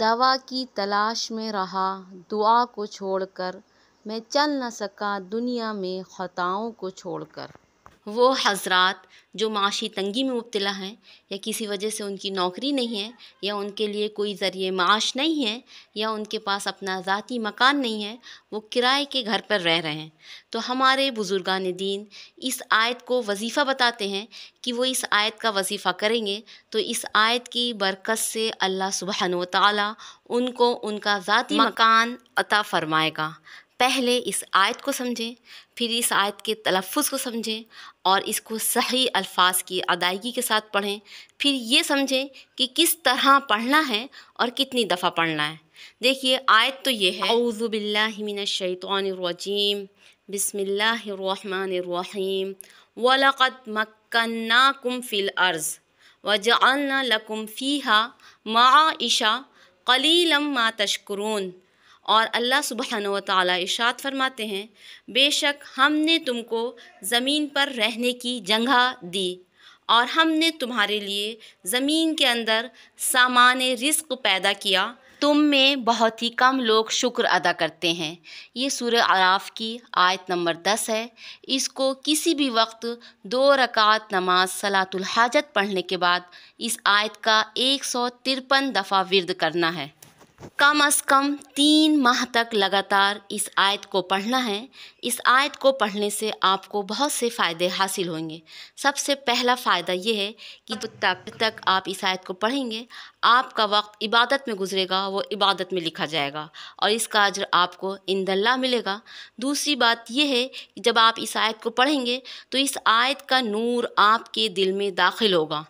दवा की तलाश में रहा दुआ को छोड़कर मैं चल न सका दुनिया में ख़ताओं को छोड़कर वो हजरत जो माशी तंगी में मुबतला हैं या किसी वजह से उनकी नौकरी नहीं है या उनके लिए कोई ज़रिए माश नहीं है या उनके पास अपना ज़ाती मकान नहीं है वो किराए के घर पर रह रहे हैं तो हमारे बुज़ुर्गान दीन इस आयत को वजीफ़ा बताते हैं कि वो इस आयत का वजीफ़ा करेंगे तो इस आयत की बरकत से अल्लाह सुबहान तक उनको उनका ज़ाती मकान अता फ़रमाएगा पहले इस आयत को समझें फिर इस आयत के तलफ़ को समझें और इसको सही अल्फाज की अदायगी के साथ पढ़ें फिर ये समझें कि किस तरह पढ़ना है और कितनी दफ़ा पढ़ना है देखिए आयत तो ये है अउज़ुबिल्लिमिनशैतरजीम बसमिल्लाम वलक़द मक्ना कुम फ़िल अर्ज़ वजालना लकुम फ़ीहा माशा कलीलम मा तशकरून और अल्लाह सुबहान तशात फरमाते हैं बेशक हमने तुमको ज़मीन पर रहने की जगह दी और हमने तुम्हारे लिए ज़मीन के अंदर सामान रिस्क पैदा किया तुम में बहुत ही कम लोग शुक्र अदा करते हैं ये सूर आराफ की आयत नंबर दस है इसको किसी भी वक्त दो रकात नमाज सलातुल हाजत पढ़ने के बाद इस आयत का एक सौ तिरपन दफ़ा विरद करना है कम अज़ कम तीन माह तक लगातार इस आयत को पढ़ना है इस आयत को पढ़ने से आपको बहुत से फ़ायदे हासिल होंगे सबसे पहला फ़ायदा यह है कि जब तब तक आप इस आयत को पढ़ेंगे आपका वक्त इबादत में गुजरेगा वो इबादत में लिखा जाएगा और इसका अजर आपको इंदल्ला मिलेगा दूसरी बात यह है कि जब आप इस आयत को पढ़ेंगे तो इस आयत का नूर आपके दिल में दाखिल होगा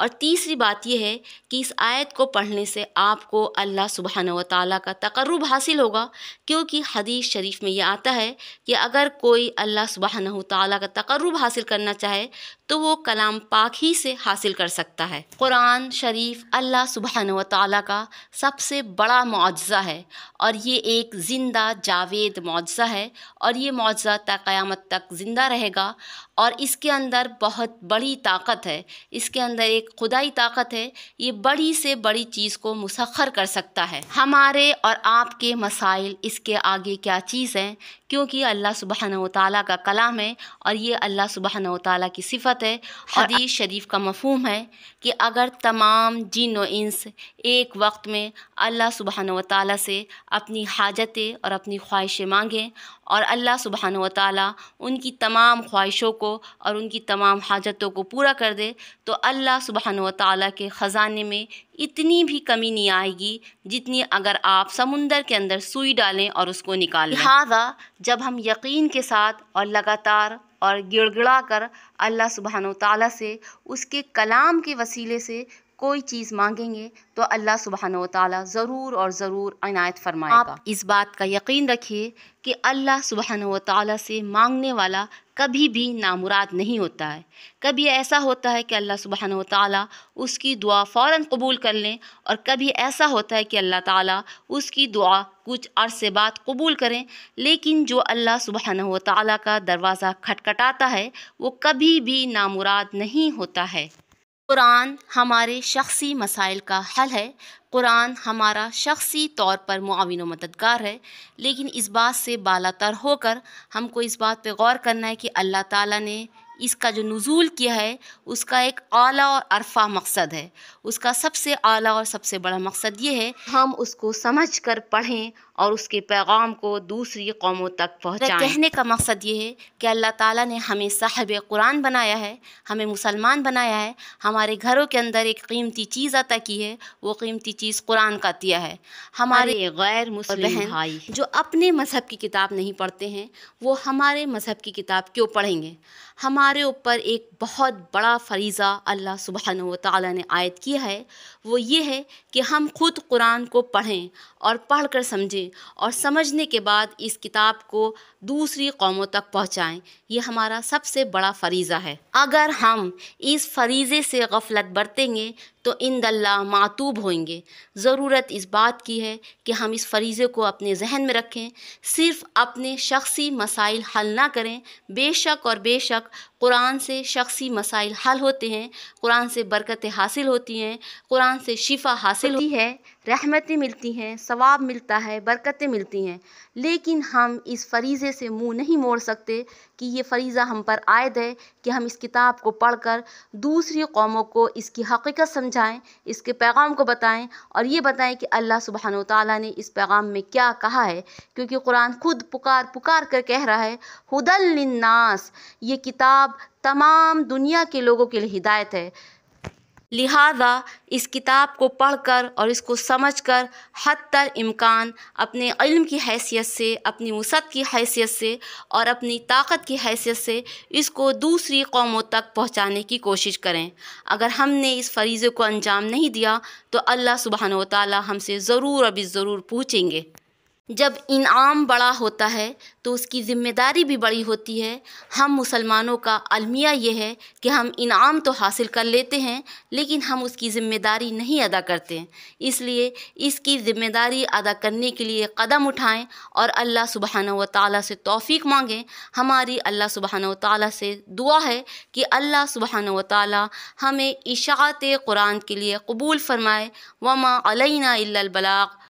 और तीसरी बात यह है कि इस आयत को पढ़ने से आपको अल्लाह सुबहान व का तकरब हासिल होगा क्योंकि हदीस शरीफ में यह आता है कि अगर कोई अल्लाह सुबहान ताली का तकरब हासिल करना चाहे तो वो कलाम पाक ही से हासिल कर सकता है क़ुरान शरीफ अल्लाह सुबहान व का सबसे बड़ा मुआवजा है और ये एक ज़िंदा जावेद मुआवजा है और ये मुआवजा क़्यामत तक ज़िंदा रहेगा और इसके अंदर बहुत बड़ी ताकत है इसके अंदर एक खुदाई ताकत है ये बड़ी से बड़ी चीज़ को मुसखर कर सकता है हमारे और आपके मसाइल इसके आगे क्या चीज़ हैं क्योंकि अल्लाह सुबहान तला का कलाम है और ये अल्लाह सुबहान ताली की सिफत है ये शरीफ का मफहम है कि अगर तमाम जिन व इंस एक वक्त में अल्लाह सुबहान ताली से अपनी हाजतें और अपनी ख्वाहिशें मांगें और अल्लाह सुबहान ताली उनकी तमाम ख्वाहिशों को और उनकी तमाम हाजतों को पूरा कर दे तो अल्लाह सुबह सुबहान व के ख़ज़ाने में इतनी भी कमी नहीं आएगी जितनी अगर आप समुंदर के अंदर सुई डालें और उसको निकालें लिहाजा जब हम यकीन के साथ और लगातार और गिड़गिड़ा कर अल्लाह सुबहान ताली से उसके कलाम के वसीले से कोई चीज़ मांगेंगे तो अल्लाह सुबहान ताली ज़रूर और ज़रूर अनायत फरमाएगा आप इस बात का यकीन रखिए कि अल्लाह सुबहान ताली से मांगने वाला कभी भी नामुराद नहीं होता है कभी ऐसा होता है कि अल्लाह सुबहान ताली उसकी दुआ फ़ौर कबूल कर लें और कभी ऐसा होता है कि अल्लाह ताली उसकी दुआ कुछ अरसे बाद कबूल करें लेकिन जो अल्लाह सुबहान ताली का दरवाज़ा खटखटाता है वो कभी भी नामुराद नहीं होता है कुरान हमारे शख्सी मसाइल का हल है कुरान हमारा शख्सी तौर पर मुआवन मददगार है लेकिन इस बात से बालातर होकर हमको इस बात पर गौर करना है कि अल्लाह ताला ने इसका जो नज़ूल किया है उसका एक आला और अरफा मकसद है उसका सबसे आला और सबसे बड़ा मकसद ये है हम उसको समझ कर पढ़ें और उसके पैगाम को दूसरी कौमों तक पहुँचाएं कहने का मकसद ये है कि अल्लाह ताला ने हमें साहब कुरान बनाया है हमें मुसलमान बनाया है हमारे घरों के अंदर एक कीमती चीज़ अता की है वो कीमती चीज़ कुरान का दिया है हमारे गैर मुस्लिम भाई जो अपने मज़हब की किताब नहीं पढ़ते हैं वो हमारे मज़हब की किताब क्यों पढ़ेंगे हमारे ऊपर एक बहुत बड़ा फरीज़ा अल्लाह सुबहान ताली ने आयत किया है वो ये है कि हम खुद कुरान को पढ़ें और पढ़ कर समझें और समझने के बाद इस किताब को दूसरी कौमों तक पहुँचाएँ ये हमारा सबसे बड़ा फरीज़ा है अगर हम इस फरीज़े से गफलत बरतेंगे तो इन दल्ला मातूब होंगे ज़रूरत इस बात की है कि हम इस फरीज़े को अपने जहन में रखें सिर्फ अपने शख्सी मसाइल हल ना करें बेशक और बेशक कुरान से शख्सी मसाइल हल होते हैं कुरान से बरकतें हासिल होती हैं कुरान से शिफा हासिल होती है रहमतें मिलती हैं सवाब मिलता है बरकतें मिलती हैं लेकिन हम इस फरीज़े से मुंह नहीं मोड़ सकते कि ये फरीज़ा हम पर आयद है कि हम इस किताब को पढ़कर दूसरी कौमों को इसकी हकीकत समझाएं इसके पैगाम को बताएं और ये बताएं कि अल्लाह सुबहान ताली ने इस पैगाम में क्या कहा है क्योंकि कुरान खुद पुकार पुकार कर कह रहा है हुदल नास ये किताब किताब तमाम दुनिया के लोगों के लिए हिदायत है लिहाजा इस किताब को पढ़कर और इसको समझकर हद तर इम्कान अपने इल्म की हैसियत से अपनी वसत की हैसियत से और अपनी ताकत की हैसियत से इसको दूसरी कौमों तक पहुँचाने की कोशिश करें अगर हमने इस फरीज़े को अंजाम नहीं दिया तो अल्लाह सुबहान ताली हमसे ज़रूर अभी ज़रूर पूछेंगे जब इनाम बड़ा होता है तो उसकी ज़िम्मेदारी भी बड़ी होती है हम मुसलमानों का अलमिया ये है कि हम इनाम तो हासिल कर लेते हैं लेकिन हम उसकी ज़िम्मेदारी नहीं अदा करते इसलिए इसकी ज़िम्मेदारी अदा करने के लिए कदम उठाएं और अल्लाह सुबहाना व ताली से तौफीक मांगें हमारी अल्लाह सुबहाना व ताली से दुआ है कि अल्लाह सुबहाना व ताली हमें इशात कुरान के लिए कबूल फ़रमाए वमा अलैना इल्लल बलाग